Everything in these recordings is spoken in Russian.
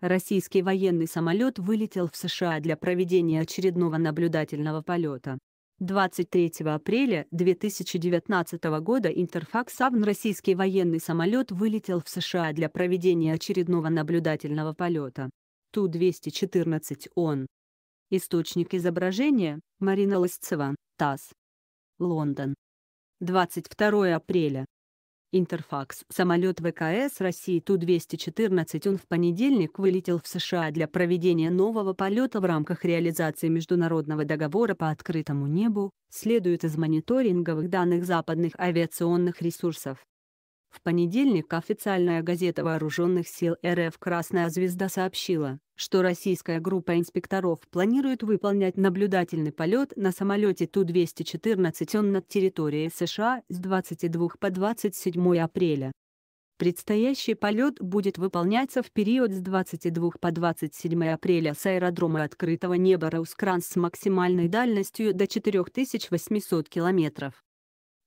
Российский военный самолет вылетел в США для проведения очередного наблюдательного полета. 23 апреля 2019 года Интерфакс АВН российский военный самолет вылетел в США для проведения очередного наблюдательного полета. Ту-214 он. Источник изображения – Марина Лысцева, ТАСС. Лондон. 22 апреля Интерфакс. Самолет ВКС России Ту-214 он в понедельник вылетел в США для проведения нового полета в рамках реализации международного договора по открытому небу, следует из мониторинговых данных западных авиационных ресурсов. В понедельник официальная газета Вооруженных сил РФ «Красная звезда» сообщила, что российская группа инспекторов планирует выполнять наблюдательный полет на самолете Ту-214 над территорией США с 22 по 27 апреля. Предстоящий полет будет выполняться в период с 22 по 27 апреля с аэродрома открытого неба Раускранс с максимальной дальностью до 4800 километров.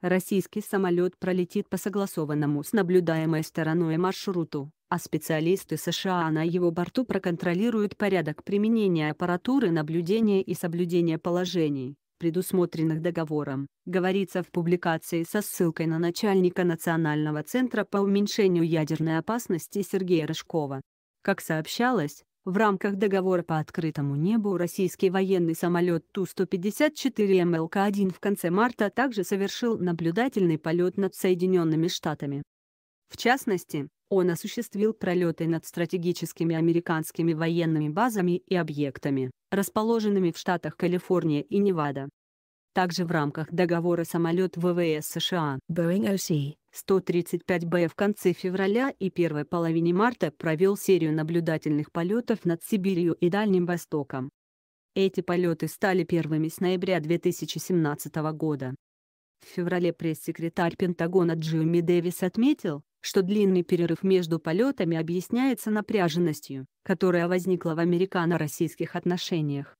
Российский самолет пролетит по согласованному с наблюдаемой стороной маршруту, а специалисты США на его борту проконтролируют порядок применения аппаратуры наблюдения и соблюдения положений, предусмотренных договором, говорится в публикации со ссылкой на начальника Национального центра по уменьшению ядерной опасности Сергея Рыжкова. Как сообщалось, в рамках договора по открытому небу российский военный самолет Ту-154 МЛК-1 в конце марта также совершил наблюдательный полет над Соединенными Штатами. В частности, он осуществил пролеты над стратегическими американскими военными базами и объектами, расположенными в штатах Калифорния и Невада. Также в рамках договора самолет ВВС США Boeing OC 135Б в конце февраля и первой половине марта провел серию наблюдательных полетов над Сибирью и Дальним Востоком. Эти полеты стали первыми с ноября 2017 года. В феврале пресс-секретарь Пентагона Джимми Дэвис отметил, что длинный перерыв между полетами объясняется напряженностью, которая возникла в американо-российских отношениях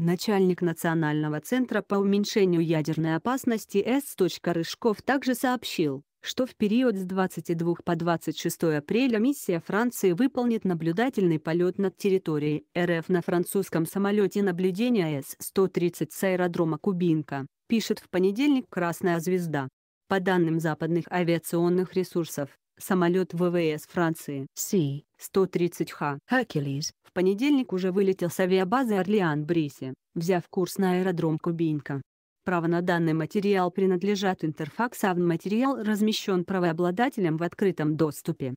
начальник Национального центра по уменьшению ядерной опасности С. Рыжков также сообщил, что в период с 22 по 26 апреля миссия Франции выполнит наблюдательный полет над территорией РФ на французском самолете наблюдения С-130 с аэродрома Кубинка, пишет в понедельник «Красная звезда». По данным западных авиационных ресурсов, самолет ВВС Франции Си-130Х h Hercules в понедельник уже вылетел с авиабазы Орлеан-Бриси, взяв курс на аэродром Кубинка. Право на данный материал принадлежат Интерфакс, а материал размещен правообладателем в открытом доступе.